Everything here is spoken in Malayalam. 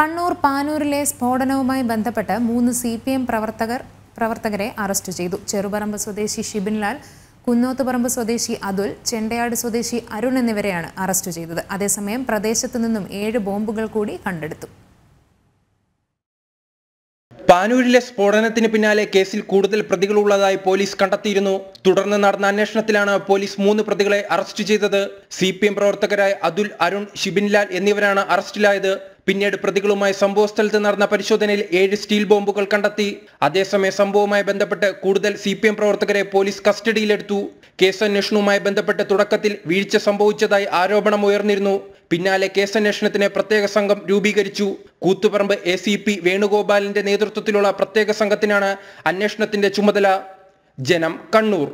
കണ്ണൂർ പാനൂരിലെ സ്ഫോടനവുമായി ബന്ധപ്പെട്ട് മൂന്ന് സി പി എം പ്രവർത്തകർ പ്രവർത്തകരെ അറസ്റ്റ് ചെയ്തു ചെറുപറമ്പ് സ്വദേശി ഷിബിൻലാൽ കുന്നോത്തുപറമ്പ് സ്വദേശി അതുൽ ചെണ്ടയാട് സ്വദേശി അരുൺ എന്നിവരെയാണ് അറസ്റ്റ് ചെയ്തത് അതേസമയം പ്രദേശത്തു നിന്നും ഏഴ് ബോംബുകൾ കൂടി കണ്ടെടുത്തു പാനൂരിലെ സ്ഫോടനത്തിന് പിന്നാലെ കേസിൽ കൂടുതൽ പ്രതികളുള്ളതായി പോലീസ് കണ്ടെത്തിയിരുന്നു തുടർന്ന് നടന്ന അന്വേഷണത്തിലാണ് പോലീസ് മൂന്ന് പ്രതികളെ അറസ്റ്റ് ചെയ്തത് സി പി എം പ്രവർത്തകരായ അതുൽ അരുൺ ഷിബിൻലാൽ എന്നിവരാണ് അറസ്റ്റിലായത് പിന്നീട് പ്രതികളുമായി സംഭവ സ്ഥലത്ത് നടന്ന പരിശോധനയിൽ ഏഴ് സ്റ്റീൽ ബോംബുകൾ കണ്ടെത്തി അതേസമയം സംഭവവുമായി ബന്ധപ്പെട്ട് കൂടുതൽ സി പി എം പ്രവർത്തകരെ പോലീസ് കസ്റ്റഡിയിലെടുത്തു അന്വേഷണവുമായി ബന്ധപ്പെട്ട് തുടക്കത്തിൽ വീഴ്ച സംഭവിച്ചതായി ആരോപണം ഉയർന്നിരുന്നു പിന്നാലെ കേസന്വേഷണത്തിന് പ്രത്യേക സംഘം രൂപീകരിച്ചു കൂത്തുപറമ്പ് എ സി പി വേണുഗോപാലിന്റെ നേതൃത്വത്തിലുള്ള പ്രത്യേക സംഘത്തിനാണ് അന്വേഷണത്തിന്റെ ചുമതല ജനം കണ്ണൂർ